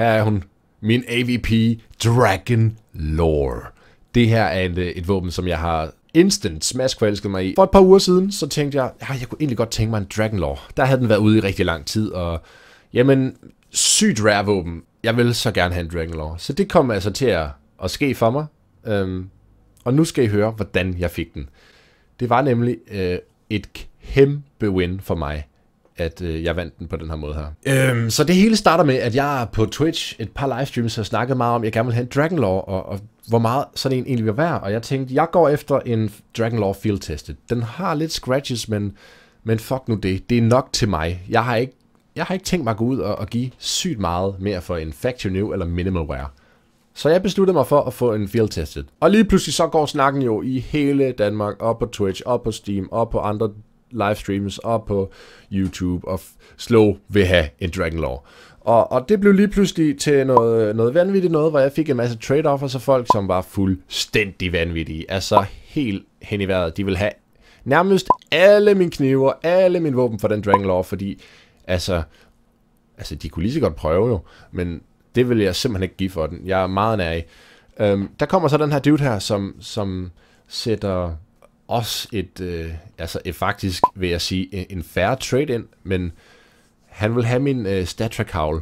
Her er hun. Min AVP Dragon Lore. Det her er et, øh, et våben, som jeg har instant smash forelsket mig i. For et par uger siden, så tænkte jeg, at ah, jeg kunne egentlig godt tænke mig en Dragon Lore. Der havde den været ude i rigtig lang tid, og jamen, sygt rare våben. Jeg vil så gerne have en Dragon Lore. Så det kom altså til at, at ske for mig. Øhm, og nu skal I høre, hvordan jeg fik den. Det var nemlig øh, et kæmpe win for mig at øh, jeg vandt den på den her måde her. Øhm, så det hele starter med, at jeg på Twitch et par livestreams har snakket meget om, at jeg gerne vil have en Law, og, og hvor meget sådan en egentlig vil være. Og jeg tænkte, jeg går efter en Dragon Law field testet. Den har lidt scratches, men, men fuck nu det. Det er nok til mig. Jeg har ikke, jeg har ikke tænkt mig at gå ud og, og give sygt meget mere for en Factory New eller Minimal Wear. Så jeg besluttede mig for at få en field tested. Og lige pludselig så går snakken jo i hele Danmark, op på Twitch, op på Steam, op på andre livestreams og på YouTube, og Slow vil have en Law. Og, og det blev lige pludselig til noget, noget vanvittigt noget, hvor jeg fik en masse trade-offers af folk, som var fuldstændig vanvittige. Altså helt hen i vejret. De vil have nærmest alle mine knive og alle mine våben for den Law, fordi altså, altså de kunne lige så godt prøve jo, men det vil jeg simpelthen ikke give for den. Jeg er meget nær i. Øhm, der kommer så den her dude her, som, som sætter også et, øh, altså et, faktisk vil jeg sige, en færre trade-in, men han vil have min øh, statrack Howl.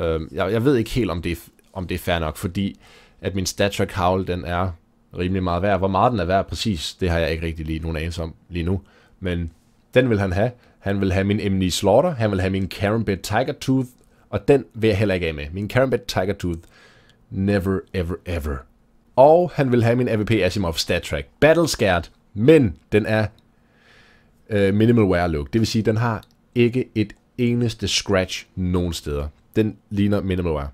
Øh, jeg, jeg ved ikke helt, om det, om det er fair nok, fordi at min statrack Howl, den er rimelig meget værd. Hvor meget den er værd præcis, det har jeg ikke rigtig lige nogen anelse om lige nu, men den vil han have. Han vil have min Emily Slaughter, han vil have min Karambit Tiger Tooth, og den vil jeg heller ikke af med. Min Karambit Tiger Tooth, never ever ever. Og han vil have min AVP Asimov Star Trek Battlescared, men den er øh, minimal wear look. Det vil sige, den har ikke et eneste scratch nogen steder. Den ligner minimal wear.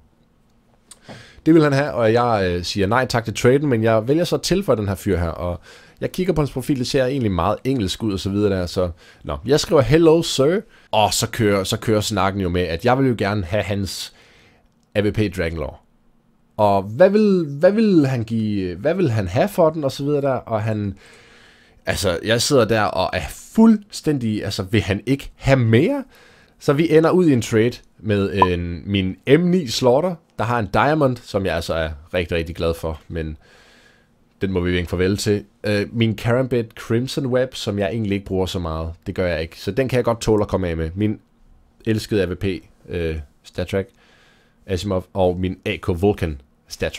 Det vil han have, og jeg øh, siger nej tak til traden, men jeg vælger så til for den her fyr her, og jeg kigger på hans profil, det ser egentlig meget engelsk ud og så videre der, så nå, jeg skriver hello sir, og så kører, så kører snakken jo med, at jeg vil jo gerne have hans AVP Law. Og hvad vil, hvad vil han give, hvad vil han have for den og så videre der, og han, Altså, jeg sidder der og er fuldstændig, altså vil han ikke have mere? Så vi ender ud i en trade med en, min M9 Slaughter, der har en Diamond, som jeg altså er rigtig, rigtig glad for, men den må vi vinke farvel til. Øh, min Karambit Crimson Web, som jeg egentlig ikke bruger så meget, det gør jeg ikke, så den kan jeg godt tåle at komme af med. Min elskede AVP øh, Star Asimov og min AK Vulcan Star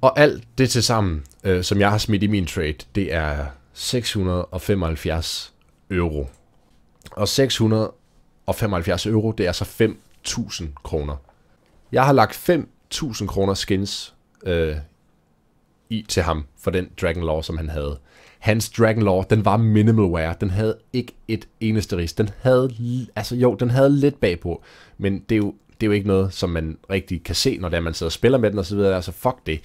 Og alt det til sammen, øh, som jeg har smidt i min trade, det er 675 euro. Og 675 euro, det er så 5.000 kroner. Jeg har lagt 5.000 kroner skins øh, i til ham for den Dragon Law, som han havde. Hans Dragon Law, den var minimal wear. Den havde ikke et eneste ris. Den havde, altså jo, den havde lidt bagpå, men det er jo, det er jo ikke noget, som man rigtig kan se, når det er, man sidder og spiller med den og så videre. Altså fuck det.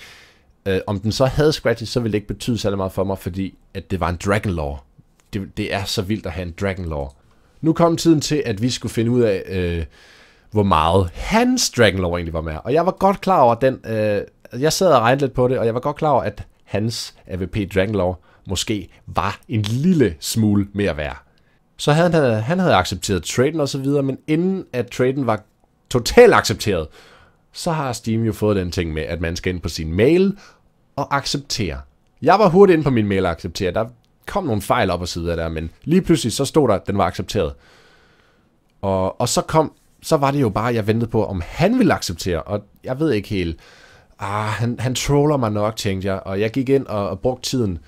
Uh, om den så havde scratches, så ville det ikke betyde særlig meget for mig, fordi at det var en Dragon Law. Det, det er så vildt at have en Dragon Law. Nu kom tiden til, at vi skulle finde ud af, uh, hvor meget hans Dragon Law egentlig var med. Og jeg var godt klar over den... Uh, jeg sad og regnede lidt på det, og jeg var godt klar over, at hans AVP Dragon Law måske var en lille smule mere værd. Så havde han, han havde accepteret traden og så videre, men inden at traden var totalt accepteret, så har Steam jo fået den ting med, at man skal ind på sin mail og acceptere. Jeg var hurtigt inde på min mail og acceptere. Der kom nogle fejl op og sidder der, men lige pludselig så stod der, at den var accepteret. Og, og så kom, så var det jo bare, at jeg ventede på, om han ville acceptere, og jeg ved ikke helt, ah, han, han troller mig nok, tænkte jeg, og jeg gik ind og, og brugte tiden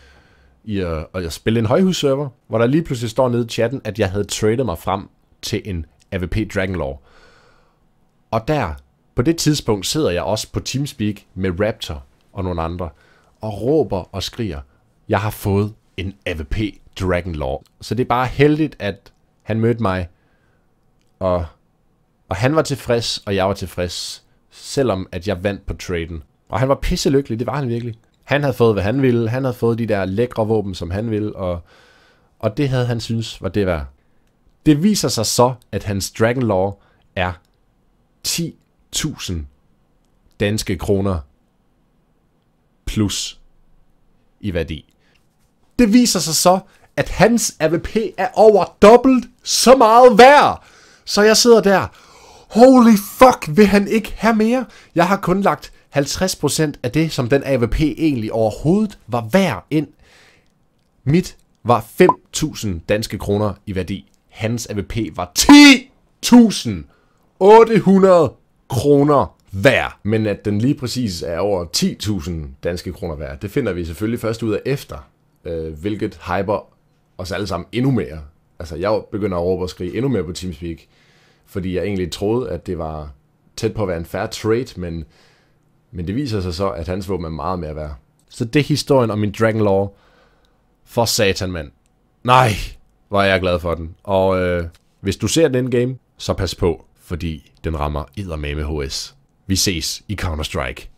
i at, at spille en højhusserver, hvor der lige pludselig står nede i chatten, at jeg havde tradet mig frem til en AVP Law. Og der, på det tidspunkt, sidder jeg også på Teamspeak med Raptor, og nogle andre, og råber og skriger, jeg har fået en AVP Dragon Law. Så det er bare heldigt, at han mødte mig, og, og han var tilfreds, og jeg var tilfreds, selvom at jeg vandt på traden. Og han var pisselykkelig, det var han virkelig. Han havde fået, hvad han ville, han havde fået de der lækre våben, som han ville, og, og det havde han synes var det værd. Det viser sig så, at hans Dragon Law er 10.000 danske kroner plus i værdi. Det viser sig så, at hans AVP er over dobbelt så meget værd. Så jeg sidder der. Holy fuck, vil han ikke have mere? Jeg har kun lagt 50% af det, som den AVP egentlig overhovedet var værd ind. Mit var 5.000 danske kroner i værdi. Hans AVP var 10.800 kroner værd, men at den lige præcis er over 10.000 danske kroner værd, det finder vi selvfølgelig først ud af efter, øh, hvilket hyper os alle sammen endnu mere. Altså, jeg begynder at råbe og skrige endnu mere på Teamspeak, fordi jeg egentlig troede, at det var tæt på at være en fair trade, men, men det viser sig så, at hans våben er meget mere værd. Så det er historien om min Dragon Law. For satan, mand. Nej, var jeg glad for den. Og øh, hvis du ser den game, så pas på, fordi den rammer med HS. Vi ses i Counter-Strike.